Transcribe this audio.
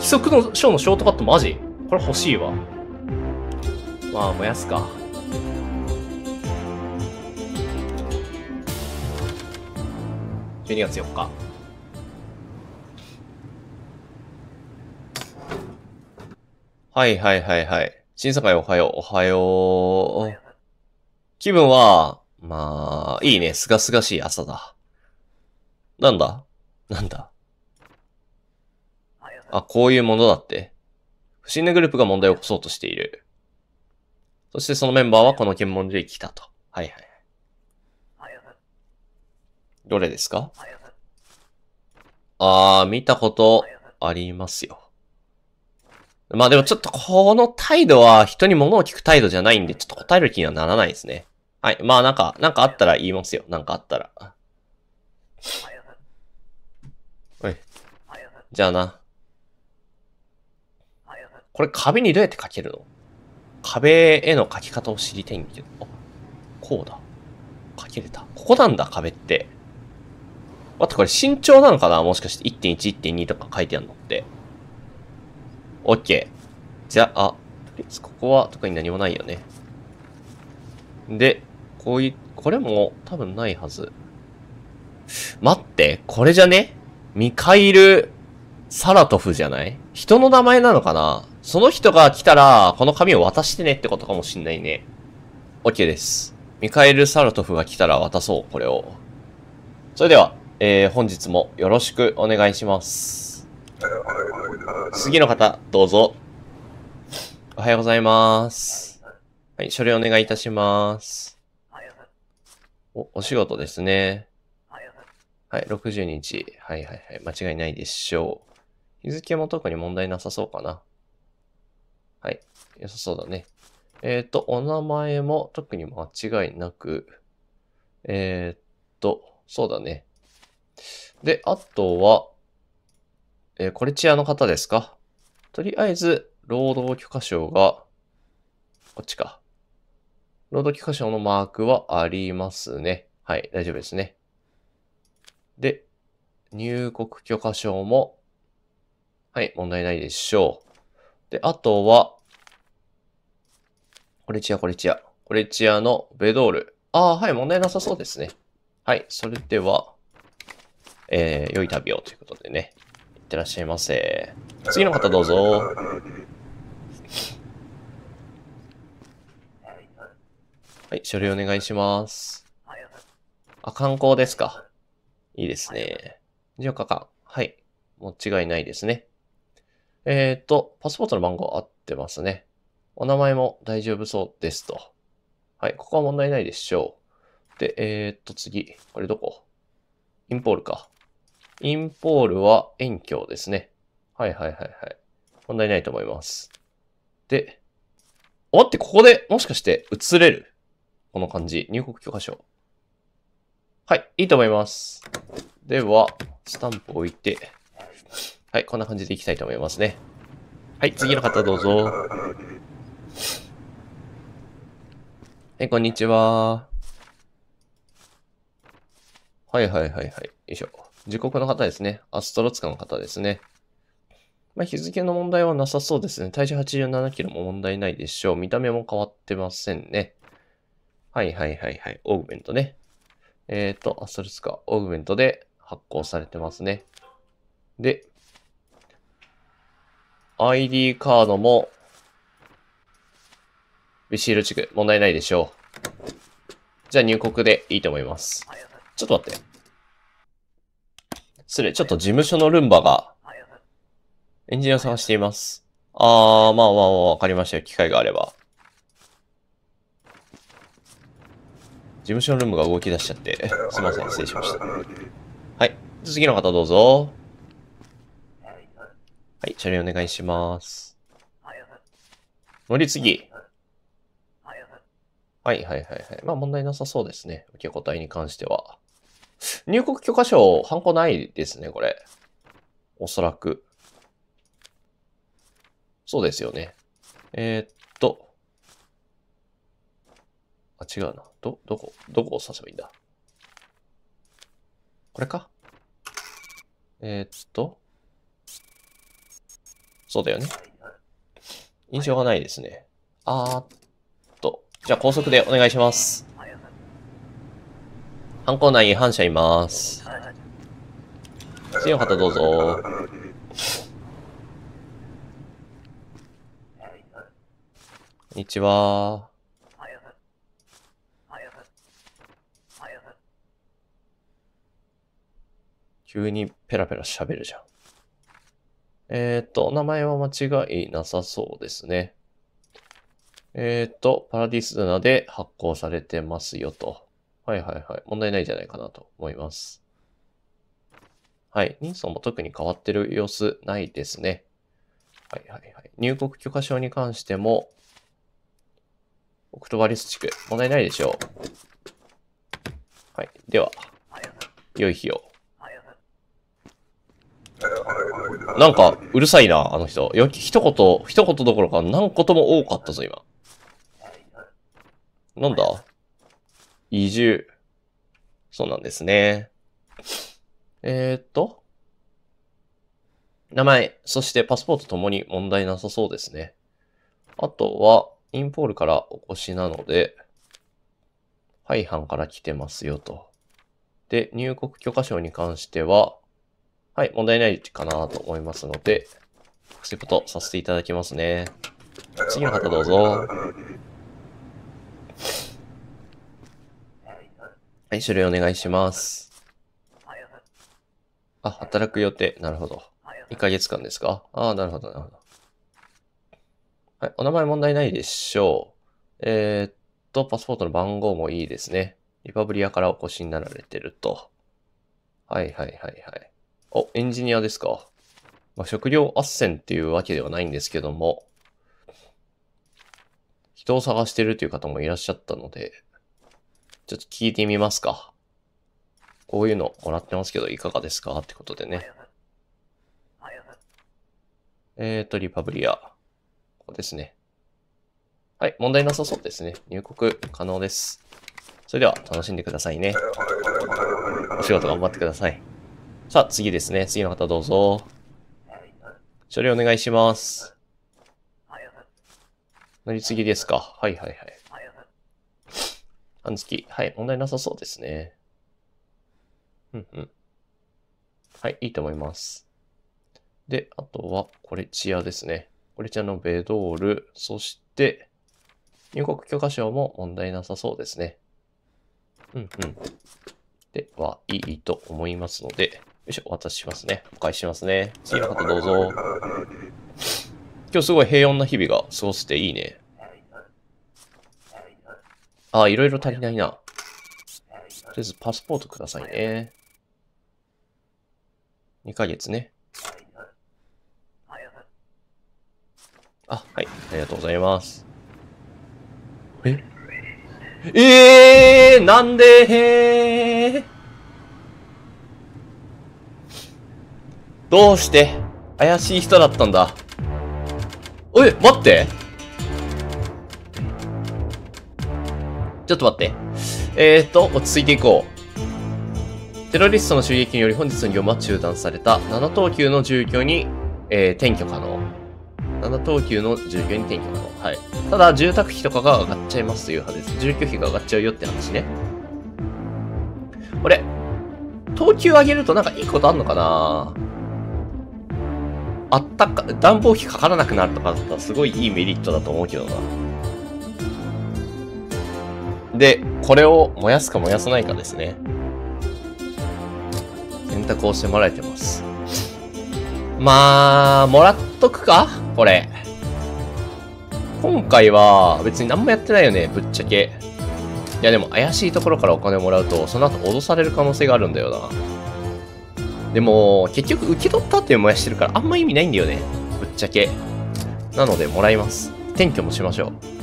規則のーのショートカットマジこれ欲しいわ。まあ、燃やすか。12月4日。はいはいはいはい。審査会おはよう、おはよう。気分は、まあ、いいね、すがすがしい朝だ。なんだなんだあ、こういうものだって。不審なグループが問題を起こそうとしている。そしてそのメンバーはこの検問所へ来たと。はいはい。どれですかあー、見たことありますよ。まあでもちょっとこの態度は人に物を聞く態度じゃないんで、ちょっと答える気にはならないですね。はい。まあなんか、なんかあったら言いますよ。なんかあったら。おい。じゃあな。これ壁にどうやって書けるの壁への書き方を知りたいんだけど。あ、こうだ。書けれた。ここなんだ、壁って。待って、これ身長なのかなもしかして1.1、1.2とか書いてあるのって。OK。じゃあ、あ、とりあえずここは特に何もないよね。で、こういう、これも多分ないはず。待って、これじゃねミカイル・サラトフじゃない人の名前なのかなその人が来たら、この紙を渡してねってことかもしんないね。OK です。ミカエル・サルトフが来たら渡そう、これを。それでは、えー、本日もよろしくお願いします。次の方、どうぞ。おはようございます。はい、書類お願いいたします。お、お仕事ですね。はい、60日。はいはいはい。間違いないでしょう。日付も特に問題なさそうかな。はい。良さそうだね。えっ、ー、と、お名前も特に間違いなく、えっ、と、そうだね。で、あとは、えー、れチアの方ですかとりあえず、労働許可証が、こっちか。労働許可証のマークはありますね。はい、大丈夫ですね。で、入国許可証も、はい、問題ないでしょう。で、あとは、これチア、これチア。これチアのベドール。ああ、はい、問題なさそうですね。はい、それでは、えー、良い旅をということでね。いってらっしゃいませ。次の方どうぞ。はい、書類お願いします。あ、観光ですか。いいですね。じ日間。はい。間違いないですね。えっ、ー、と、パスポートの番号合ってますね。お名前も大丈夫そうですと。はい、ここは問題ないでしょう。で、えー、っと次、これどこインポールか。インポールは遠距ですね。はいはいはいはい。問題ないと思います。で、待って、ここでもしかして移れるこの感じ。入国許可証。はい、いいと思います。では、スタンプ置いて、はい、こんな感じでいきたいと思いますね。はい、次の方どうぞ。え、こんにちは。はいはいはいはい。よいしょ。時刻の方ですね。アストロツカの方ですね。まあ、日付の問題はなさそうですね。体重87キロも問題ないでしょう。見た目も変わってませんね。はいはいはいはい。オーグメントね。えっ、ー、と、アストロツカ、オーグメントで発行されてますね。で、ID カードもビシール地区、問題ないでしょう。じゃあ入国でいいと思います。ちょっと待って。失礼、ちょっと事務所のルンバが、エンジンを探しています。あー、まあまあまあ、わかりましたよ。機会があれば。事務所のルンバが動き出しちゃって、すいません、失礼しました。はい。次の方どうぞ。はい、車両お願いします。乗り継ぎ。はいはいはいはい。まあ問題なさそうですね。受け答えに関しては。入国許可証、ハンコないですね、これ。おそらく。そうですよね。えー、っと。あ、違うな。ど、どこ、どこを指せばいいんだこれかえー、っと。そうだよね。印象がないですね。あーっじゃあ高速でお願いします。犯行内違反者います。の方どうぞ。こんにちは。急にペラペラ喋るじゃん。えっ、ー、と、お名前は間違いなさそうですね。えっ、ー、と、パラディスナで発行されてますよと。はいはいはい。問題ないんじゃないかなと思います。はい。人相も特に変わってる様子ないですね。はいはいはい。入国許可証に関しても、オクトバリス地区、問題ないでしょう。はい。では、良い日を。なんか、うるさいな、あの人。よき、一言、一言どころか何とも多かったぞ、今。なんだ移住。そうなんですね。えー、っと。名前、そしてパスポートともに問題なさそうですね。あとは、インポールからお越しなので、ハイハンから来てますよと。で、入国許可証に関しては、はい、問題ないかなと思いますので、アクセプトさせていただきますね。次の方どうぞ。はい、書類お願いします。あ、働く予定。なるほど。1ヶ月間ですかああ、なるほど、なるほど。はい、お名前問題ないでしょう。えー、っと、パスポートの番号もいいですね。リパブリアからお越しになられてると。はいはいはいはい。お、エンジニアですか。まあ、食料斡旋っていうわけではないんですけども、人を探してるという方もいらっしゃったので、ちょっと聞いてみますか。こういうのもらってますけど、いかがですかってことでね。えっ、ー、と、リパブリア。ここですね。はい、問題なさそうですね。入国可能です。それでは、楽しんでくださいね。お仕事頑張ってください。さあ、次ですね。次の方どうぞ。処理お願いします。乗り継ぎですか。はいはいはい。半月。はい、問題なさそうですね。うんうん。はい、いいと思います。で、あとは、これチアですね。これチアのベドール、そして、入国許可証も問題なさそうですね。うんうん。では、いいと思いますので、よいしょ、お渡ししますね。お返ししますね。次の方どうぞ。今日すごい平穏な日々が過ごせていいね。あ、いろいろ足りないな。とりあえずパスポートくださいね。2ヶ月ね。あ、はい。ありがとうございます。ええー、なんでへーどうして怪しい人だったんだ。え、待ってちょっと待って。えー、っと、落ち着いていこう。テロリストの襲撃により本日の業務は中断された。7等級の住居に、えー、転居可能。7等級の住居に転居可能。はい。ただ、住宅費とかが上がっちゃいますという話です。住居費が上がっちゃうよって話ね。これ、等級上げるとなんかいいことあんのかなあったか、暖房費かからなくなるとかだったらすごいいいメリットだと思うけどな。これを燃やすか燃やさないかですね。選択を迫られてます。まあ、もらっとくかこれ。今回は別に何もやってないよね、ぶっちゃけ。いやでも怪しいところからお金をもらうと、その後脅される可能性があるんだよな。でも、結局受け取ったって燃やしてるからあんま意味ないんだよね。ぶっちゃけ。なので、もらいます。転居もしましょう。